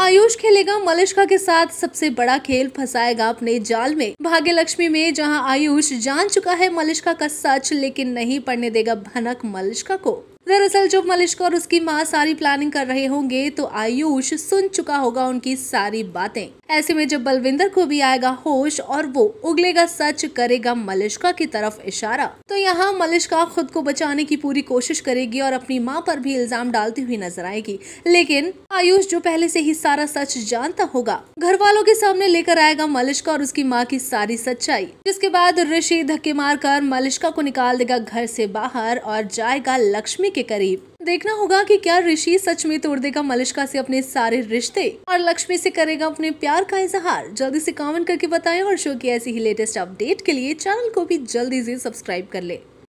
आयुष खेलेगा मलिश्का के साथ सबसे बड़ा खेल फंसाएगा अपने जाल में भाग्य लक्ष्मी में जहां आयुष जान चुका है मलिश्का का सच लेकिन नहीं पढ़ने देगा भनक मलिश्का को दरअसल जब मलिश्का और उसकी माँ सारी प्लानिंग कर रहे होंगे तो आयुष सुन चुका होगा उनकी सारी बातें ऐसे में जब बलविंदर को भी आएगा होश और वो उगलेगा सच करेगा मलिश्का की तरफ इशारा तो यहाँ मलिश्का खुद को बचाने की पूरी कोशिश करेगी और अपनी माँ पर भी इल्जाम डालती हुई नजर आएगी लेकिन आयुष जो पहले से ही सारा सच जानता होगा घर वालों के सामने लेकर आएगा मलिश्का और उसकी माँ की सारी सच्चाई जिसके बाद ऋषि धक्के मार कर मलिश्का को निकाल देगा घर से बाहर और जाएगा लक्ष्मी के करीब देखना होगा कि क्या ऋषि सच में तोड़ देगा मलिश्का से अपने सारे रिश्ते और लक्ष्मी से करेगा अपने प्यार का इजहार जल्दी से कमेंट करके बताएं और शो की ऐसी ही लेटेस्ट अपडेट के लिए चैनल को भी जल्दी से सब्सक्राइब कर ले